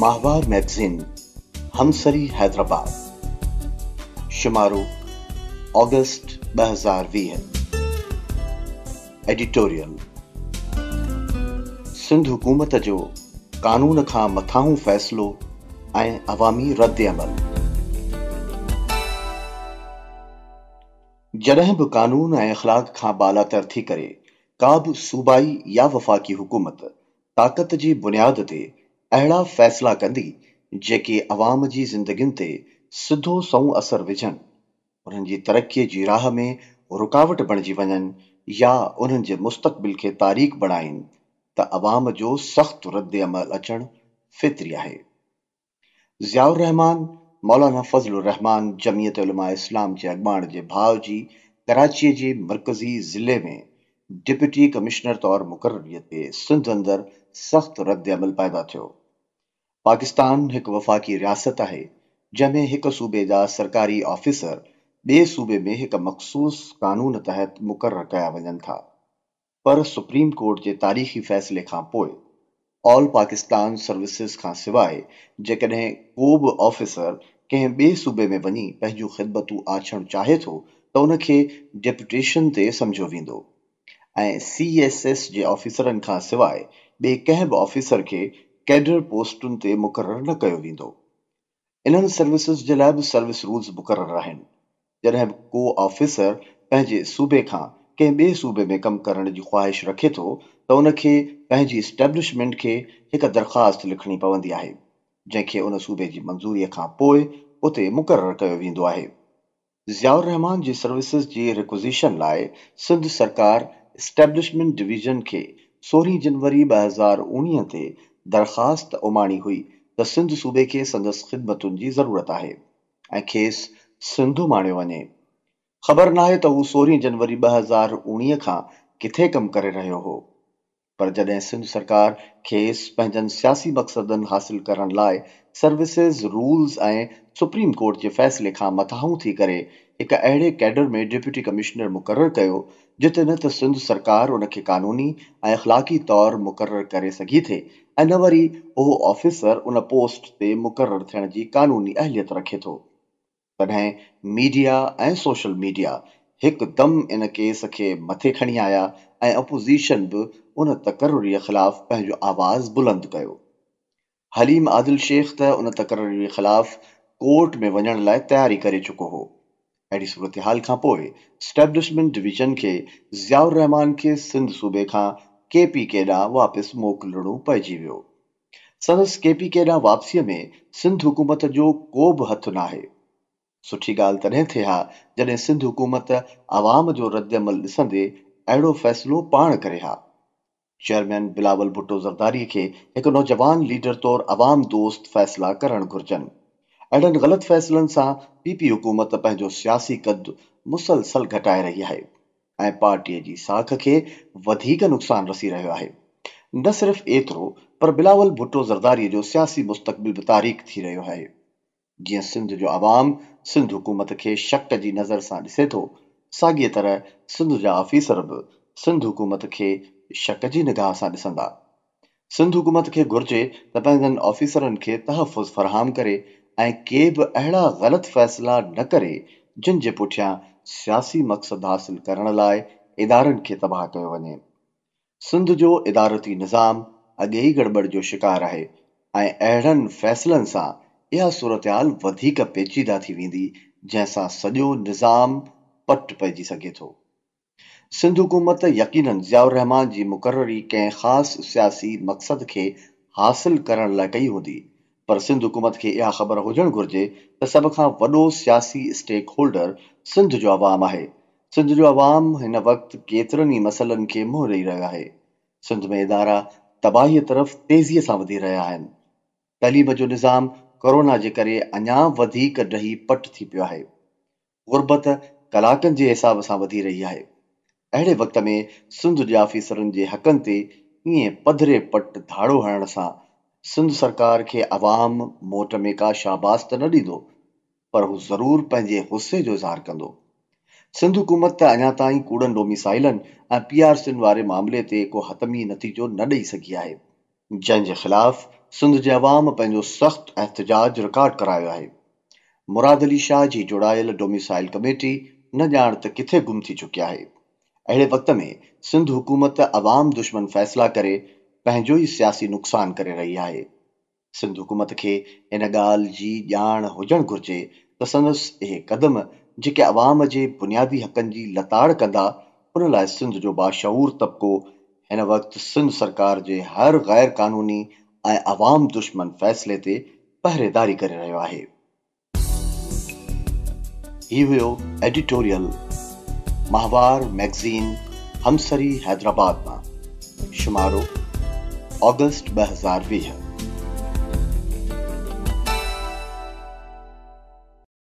माहवार मैगज़ीनरी हैदराबाद शुमारु सिंध हुकूमत जो कानून खां मथांऊं फ़ैसिलो ऐं रद अमल जॾहिं बि कानून ऐं इख़लाक खां बालात थी करे का सूबाई या वफ़ाक़ी हुकूमत ताक़त जी बुनियाद ते अड़ा फैसला की अवाम जी आवाम की जिंदगी सऊं असरु असर उन्हनि जी तरक् की राह में रुकावट बणिजी वन या उन मुस्तबिल के तारीख़ बणाइन त अवाम जो सख़्त रद्द अमल अचण फितरी है ज़ियाउर रहमान मौलाना फज़लुर रहमान जमीयत उलमा इस्लाम के अगबाण के भाव की कराची के मरकजी ज़िले में डिप्टी कमिश्नर तौर मुकर्रिय सिंध अंदर सख़्त रद्द अमल पैदा थियो पाकिस्तान एक वफ़ाक़ी रियासत है जैमें एक सूबे जा सरकारी ऑफ़िसर बे सूबे में एक मखसूस क़ानून तहत मुकर क्या वन था पर सुप्रीम कोर्ट के तारीख़ी फैसले का ऑल पाकिस्तान सर्विसेस का सवाइ जैसे को भी ऑफ़िसर कें बे सूबे में वही पंहिंजूं ख़िदमतूं चाहे तो त उन डेपुटेशन से समझो वो सी एस एस के ऑफिसर का सवाइ बे कें भी ऑफ़िसर के कैडर पोस्टुनि ते मुक़ररु न कयो वेंदो इन्हनि सर्विसिस जे लाइ बि सर्विस रूल्स मुक़ररु आहिनि जॾहिं को ऑफिसर पंहिंजे सूबे खां कंहिं ॿिए सूबे में कमु करण जी ख़्वाहिश रखे थो त उनखे पंहिंजी स्टेब्लिशमेंट खे हिकु दरख़्वास्त लिखणी पवंदी आहे जंहिंखे उन सूबे जी मंज़ूरीअ खां पोइ उते मुक़ररु कयो वेंदो आहे ज़ियाउर रहमान जी सर्विसिस जी रिक्वज़ीशन लाइ सिंध सरकार स्टैब्लिशमेंट डिवीज़न खे सोरहीं जनवरी ॿ हज़ार उणिवीह ते दरख़्वास्त उमाणी हुई त सिंध सूबे खे संदसि ख़िदमतुनि जी ज़रूरत आहे ऐं खेसि सिंधू माणियो वञे ख़बर न आहे त हू सोरहीं जनवरी ॿ हज़ार उणिवीह खां किथे कमु करे रहियो हो पर जॾहिं सिंध सरकार खेसि पंहिंजनि सियासी मक़सदनि हासिल करण लाइ सर्विसेज़ रूल्स ऐं सुप्रीम कोर्ट जे फ़ैसिले खां थी करे हिकु अहिड़े कैडर में डिप्युटी कमिशनर मुक़ररु कयो जिते न त सिंध सरकार उन खे कानूनी ऐं अख़लाक़ी तौरु मुक़ररु करे सघी थे ऐं न वरी उहो ऑफिसर उन पोस्ट ते मुक़ररु थियण जी कानूनी अहलियत रखे थो तॾहिं मीडिया ऐं सोशल मीडिया हिकदमि इन केस खे मथे खणी आया ऐं अपोज़ीशन बि उन तक़ररीअ ख़िलाफ़ु पंहिंजो आवाज़ु बुलंद कयो हलीम आदिल शेख त उन तकररीअ ख़िलाफ़ु कोर्ट में वञण लाइ तयारी करे चुको हो अहिड़ी सूरत हाल खां पोइ स्टेब्लिशमेंट डिवीज़न खे ज़ियाउर रहमान खे सिंध सूबे खां के पी के ॾांहुं वापसि मोकिलणो पइजी वियो संदसि के पी के ॾांहुं वापसीअ में सिंध हुकूमत जो को बि हथु न आहे सुठी ॻाल्हि तॾहिं थिए हा जॾहिं सिंध हुकूमत आवाम जो रदि अमल ॾिसंदे अहिड़ो फ़ैसिलो पाण करे हा चेयरमैन बिलावल भुटो ज़रदारीअ खे हिकु नौजवान लीडर तौरु आवाम दोस्त फ़ैसिला करणु घुरिजनि अहिड़नि गलत फ़ैसिलनि सां पीपी हुकूमत पंहिंजो सियासी कद मुसलसल घटाए रही है पार्टी की साख के नुक़सान रसी रो है न सिर्फ़ एतरो पर बिलावल भुट्टो ज़रदारीअ जो सियासी मुस्तबिल बि तारीख़ थी रो है जीअं सिंध जो आवाम सिंध हुकूमत के शक की नज़र से ॾिसे तो सागे तरह सिंध जा ऑफिसर बि सिंध हुकूमत के शक की निगाह से ॾिसंदा सिंध हुकूमत के घुर्जे त पंहिंजनि ऑफिसरनि खे तहफ़ुज़ फ़राहम करे ऐं के बि अहिड़ा ग़लति फ़ैसिला न करे जिन जे पुठियां सियासी मक़सदु हासिल करण लाइ इदारनि खे तबाह कयो वञे सिंध जो इदारती निज़ाम अॻे ई गड़बड़ जो शिकार आहे ऐं अहिड़नि फ़ैसिलनि सां इहा सूरत हाल वधीक पेचीदा थी वेंदी जंहिं सां सॼो निज़ाम पट पइजी सघे थो सिंध हुकूमत यकीन ज़्याउर रहमान जी मुक़ररी कंहिं ख़ासि सियासी मक़सद खे हासिलु करण लाइ कई हूंदी पर सिंध हुकूमत के इहा ख़बर हुजणु घुर्जे त सभ खां वॾो सियासी स्टेक होल्डर सिंध जो आवाम है सिंध जो अवाम इन वक्त केतिरनि ई मसइलनि खे मुंहुं ॾेई रहियो आहे सिंध में इदारा तबाहीअ तरफ़ तेजी से वधी रहिया आहिनि तइलीम जो निज़ाम कोरोना के करे अञा पट थी पियो आहे गुरबत कलाकनि जे हिसाब सां वधी रही आहे अहिड़े वक़्त में सिंध जे आफिसर के हकन ते ईअं पधरे पट धाड़ो हणण सां सिंध सरकार खे अवाम मोट में का शाबाश त न ॾींदो पर हू ज़रूरु पंहिंजे गुसे जो इज़हार कंदो सिंध हुकूमत त अञा ताईं कूड़नि डोमिसाइलनि ऐं पी आर सिन वारे मामले ते को हतमी नतीजो न ॾेई सघी आहे जंहिंजे जे ख़िलाफ़ु सिंध जे अवाम पंहिंजो सख़्तु एहतजाज रिकॉड करायो आहे मुराद अली शाह जी जुड़ायल डोमिसाइल कमेटी न ॼाण त किथे गुम थी चुकिया आहे अहिड़े वक़्त में सिंध हुकूमत अवाम दुश्मन फ़ैसिला करे पंहिंजो ई सियासी नुक़सानु करे रही आहे सिंध हुकूमत खे इन ॻाल्हि जी ॼाण हुजणु घुरिजे त संदसि इहे क़दम जेके आवाम जे बुनियादी हक़नि जी लताड़ कंदा उन लाइ सिंध जो बाशूर तबिको हिन वक़्तु सिंध सरकार जे हर ग़ैर कानूनी ऐं आवाम दुश्मन फ़ैसिले ते पहिरेदारी करे रहियो आहे हीउ हुयो एडिटोरियल माहवार मैगज़ीन हमसरी हैदराबाद मां शुमारो ऑगस्ट बजार वी